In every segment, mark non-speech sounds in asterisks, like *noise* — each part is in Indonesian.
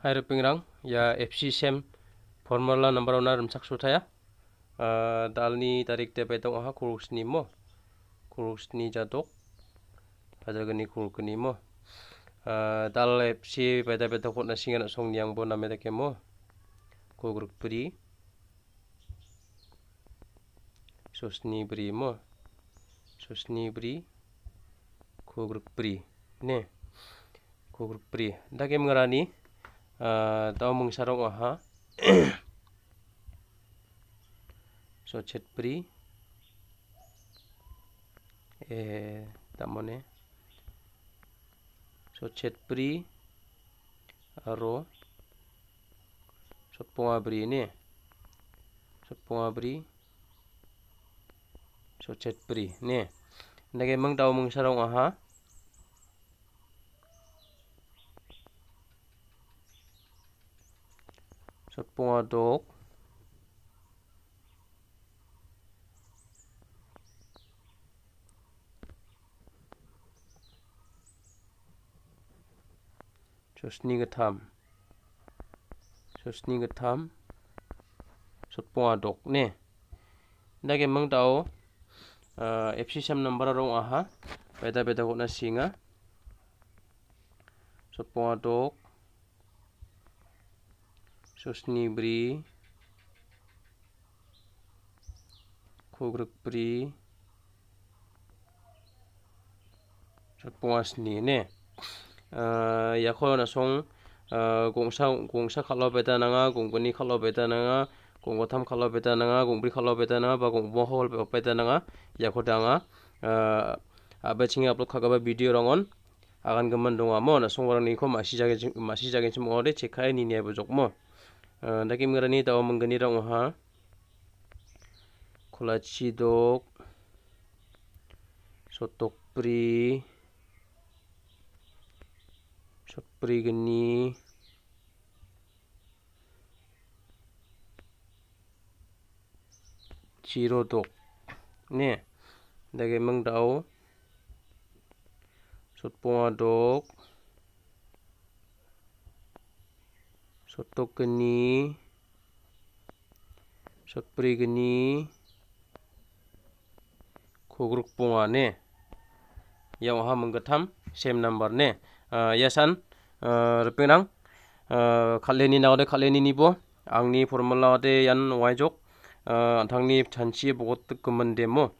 hari pingrang ya FC sem formula nomor one rumcak suta ya ah, dal ni tarik tepe tong aha kurus ni mo kurus ni jatuk pada geni kurus ni mo ah, dal FC pada pada kot nasi ngan song niang bo nama tak kemo kurus beri sus ni beri mo sus ni beri kurus beri ne kurus beri dah ni? Eh, tau mung sarong aha *coughs* so chet pri eh tamone eh. so chet pri aro so abri ini eh. so abri so chet pri ne? ndage mang tau mung sarong aha 젖봉화독 조스니그탐 조스니그탐 젖봉화독 네 나게 멍다오 어, FC3 넘버로 아하 베다 베다 고나 싱아 젖봉화독 Susnibri Kogrepri Sotpongas ni ne ya ko na song gong sa gong sa kalo beta na nga gong kalo beta na nga gong kalo beta na nga gong kalo beta na nga ba gong mohol beta na nga ya ko danga abe chinga upload kaga ba video rongon akan gemen dong amo na song warang ni ko ma shi jage ma shi jage chimo ore chekai ni ni abe Eh, daki mirani tau menggeni rong ha kolaci dok sotok pri sotok pri geni ciro dok ne daki meng tao sot dok 소또끈니 섣브리그니 고그룹봉안에 영화문거탐 셈남버네 어, 예산 어, 르페낭 칼레니 어, 나오데 칼레니 니보 앙니 포르몰라데 얀 와이족 안탕니 잔치 보고뜨 금은데모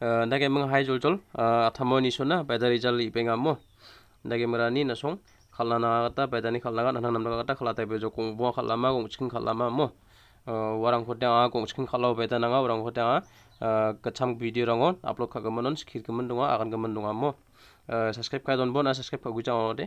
나게 멍 하이졸졸 아타모니소나 베다리잘 이뱅아모 나게 머라니 나송 khallanagata paidani khallaga nanang namlagata khalata bejo kong bo khallama kung chikin khallama mo uh, warang hote anga kong chikin khallau paidana anga warang hote a uh, kacham video rangon upload khagamonon skir gaman dunga agan gaman a mo uh, subscribe kaidon bo na subscribe khagujang ode